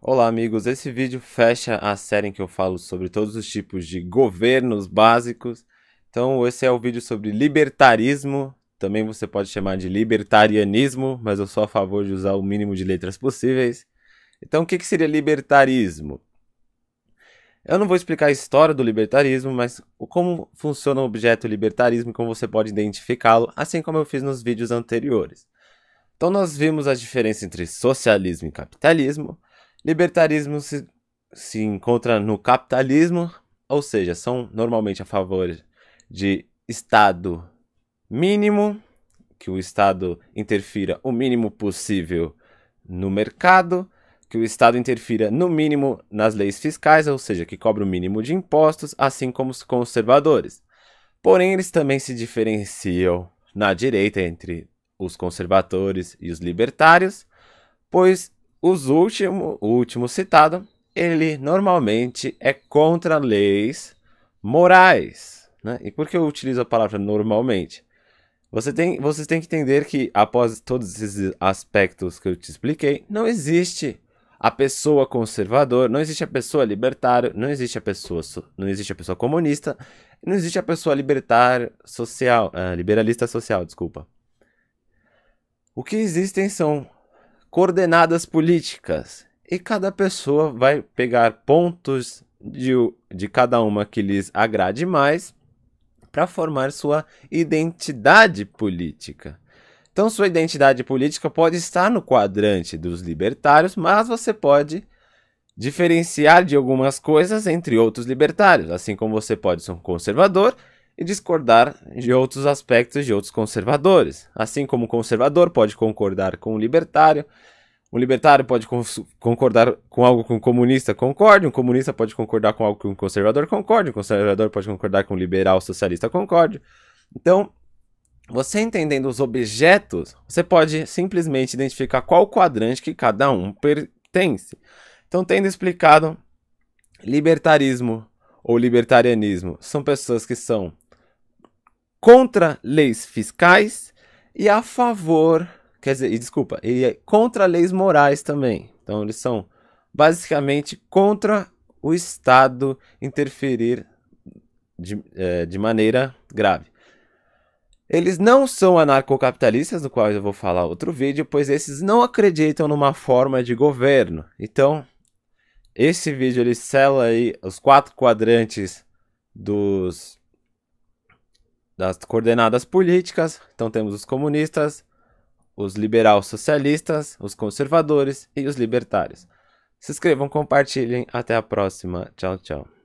Olá, amigos. Esse vídeo fecha a série em que eu falo sobre todos os tipos de governos básicos. Então, esse é o vídeo sobre libertarismo. Também você pode chamar de libertarianismo, mas eu sou a favor de usar o mínimo de letras possíveis. Então, o que, que seria libertarismo? Eu não vou explicar a história do libertarismo, mas como funciona o objeto libertarismo e como você pode identificá-lo, assim como eu fiz nos vídeos anteriores. Então, nós vimos a diferença entre socialismo e capitalismo. Libertarismo se, se encontra no capitalismo, ou seja, são normalmente a favor de Estado mínimo, que o Estado interfira o mínimo possível no mercado, que o Estado interfira no mínimo nas leis fiscais, ou seja, que cobre o mínimo de impostos, assim como os conservadores. Porém, eles também se diferenciam na direita entre os conservadores e os libertários, pois os último, o último citado, ele normalmente é contra leis morais. Né? E por que eu utilizo a palavra normalmente? Você tem, vocês têm que entender que, após todos esses aspectos que eu te expliquei, não existe a pessoa conservadora, não existe a pessoa libertária, não existe a pessoa, não existe a pessoa comunista, não existe a pessoa libertária social, uh, liberalista social, desculpa. O que existem são coordenadas políticas. E cada pessoa vai pegar pontos de, de cada uma que lhes agrade mais para formar sua identidade política. Então, sua identidade política pode estar no quadrante dos libertários, mas você pode diferenciar de algumas coisas entre outros libertários, assim como você pode ser um conservador e discordar de outros aspectos de outros conservadores. Assim como o conservador pode concordar com o libertário, um libertário pode concordar com algo que um comunista concorde, um comunista pode concordar com algo que um conservador concorde, um conservador pode concordar com um liberal socialista concorde. Então, você entendendo os objetos, você pode simplesmente identificar qual quadrante que cada um pertence. Então, tendo explicado, libertarismo ou libertarianismo são pessoas que são contra leis fiscais e a favor, quer dizer, e, desculpa, e é contra leis morais também. Então eles são basicamente contra o Estado interferir de, é, de maneira grave. Eles não são anarcocapitalistas, do qual eu vou falar outro vídeo, pois esses não acreditam numa forma de governo. Então, esse vídeo ele sela aí os quatro quadrantes dos das coordenadas políticas, então temos os comunistas, os liberal socialistas, os conservadores e os libertários. Se inscrevam, compartilhem. Até a próxima. Tchau, tchau.